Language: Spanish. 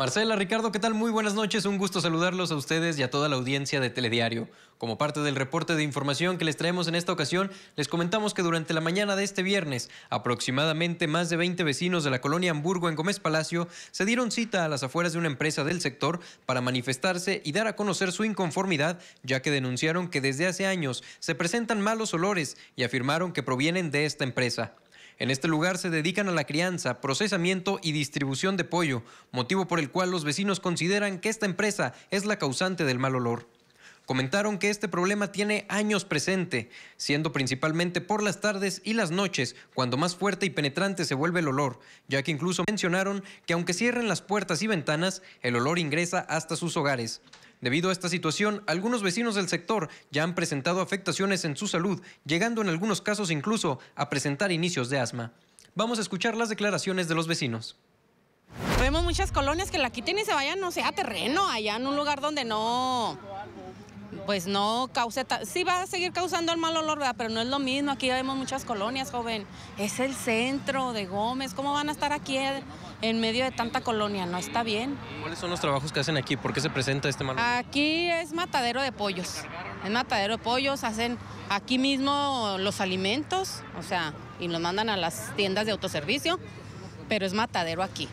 Marcela, Ricardo, ¿qué tal? Muy buenas noches. Un gusto saludarlos a ustedes y a toda la audiencia de Telediario. Como parte del reporte de información que les traemos en esta ocasión, les comentamos que durante la mañana de este viernes, aproximadamente más de 20 vecinos de la colonia Hamburgo en Gómez Palacio se dieron cita a las afueras de una empresa del sector para manifestarse y dar a conocer su inconformidad, ya que denunciaron que desde hace años se presentan malos olores y afirmaron que provienen de esta empresa. En este lugar se dedican a la crianza, procesamiento y distribución de pollo, motivo por el cual los vecinos consideran que esta empresa es la causante del mal olor. Comentaron que este problema tiene años presente, siendo principalmente por las tardes y las noches cuando más fuerte y penetrante se vuelve el olor, ya que incluso mencionaron que aunque cierren las puertas y ventanas, el olor ingresa hasta sus hogares. Debido a esta situación, algunos vecinos del sector ya han presentado afectaciones en su salud, llegando en algunos casos incluso a presentar inicios de asma. Vamos a escuchar las declaraciones de los vecinos. Vemos muchas colonias que la quiten y se vayan, no sea terreno, allá en un lugar donde no, pues no cause, sí va a seguir causando el mal olor, ¿verdad? pero no es lo mismo, aquí vemos muchas colonias, joven, es el centro de Gómez, ¿cómo van a estar aquí? en medio de tanta colonia, no está bien. ¿Cuáles son los trabajos que hacen aquí? ¿Por qué se presenta este mal? Aquí es matadero de pollos. Es matadero de pollos, hacen aquí mismo los alimentos, o sea, y los mandan a las tiendas de autoservicio, pero es matadero aquí.